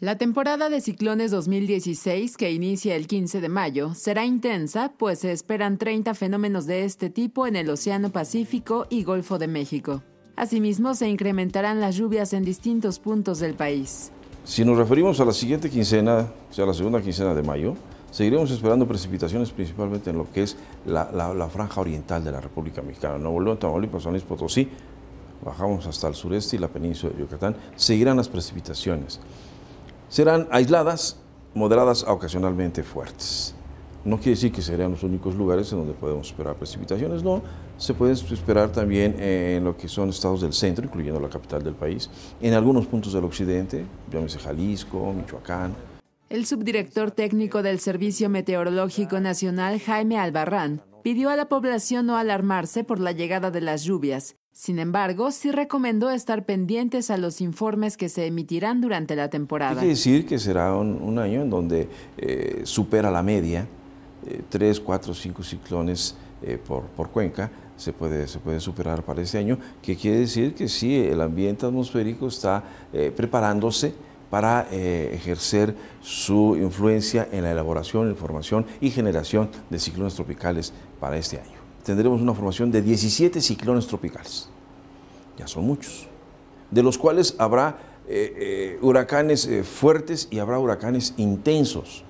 La temporada de ciclones 2016, que inicia el 15 de mayo, será intensa, pues se esperan 30 fenómenos de este tipo en el Océano Pacífico y Golfo de México. Asimismo, se incrementarán las lluvias en distintos puntos del país. Si nos referimos a la siguiente quincena, o sea, la segunda quincena de mayo, seguiremos esperando precipitaciones principalmente en lo que es la, franja oriental de la República Mexicana, Nuevo León, Tamaulipas, San Luis Potosí, bajamos hasta el sureste y la península de Yucatán, seguirán las precipitaciones serán aisladas, moderadas a ocasionalmente fuertes. No quiere decir que serían los únicos lugares en donde podemos esperar precipitaciones, no. Se pueden esperar también en lo que son estados del centro, incluyendo la capital del país, en algunos puntos del occidente, llámese Jalisco, Michoacán. El subdirector técnico del Servicio Meteorológico Nacional, Jaime Albarrán, pidió a la población no alarmarse por la llegada de las lluvias. Sin embargo, sí recomendó estar pendientes a los informes que se emitirán durante la temporada. Hay que decir que será un, año en donde eh, supera la media, eh, tres, cuatro, cinco ciclones eh, por, cuenca, se puede, se puede superar para este año, que quiere decir que sí, el ambiente atmosférico está preparándose para eh, ejercer su influencia en la elaboración, formación y generación de ciclones tropicales para este año. Tendremos una formación de 17 ciclones tropicales, ya son muchos, de los cuales habrá eh, eh, huracanes fuertes y habrá huracanes intensos.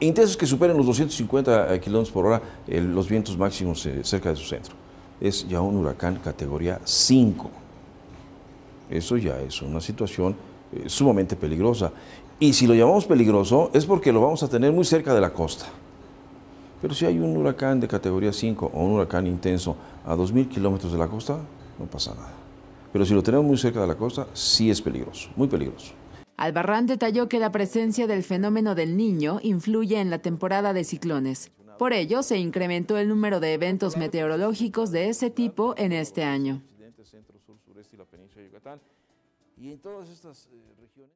Intensos que superen los 250 kilómetros por hora los vientos máximos cerca de su centro. Es ya un huracán categoría 5. Eso ya es una situación eh, sumamente peligrosa. Y si lo llamamos peligroso es porque lo vamos a tener muy cerca de la costa. Pero si hay un huracán de categoría 5 o un huracán intenso a 2.000 kilómetros de la costa, no pasa nada. Pero si lo tenemos muy cerca de la costa, sí es peligroso, muy peligroso. Albarrán detalló que la presencia del fenómeno del niño influye en la temporada de ciclones. Por ello, se incrementó el número de eventos meteorológicos de ese tipo en este año y en todas estas eh, regiones.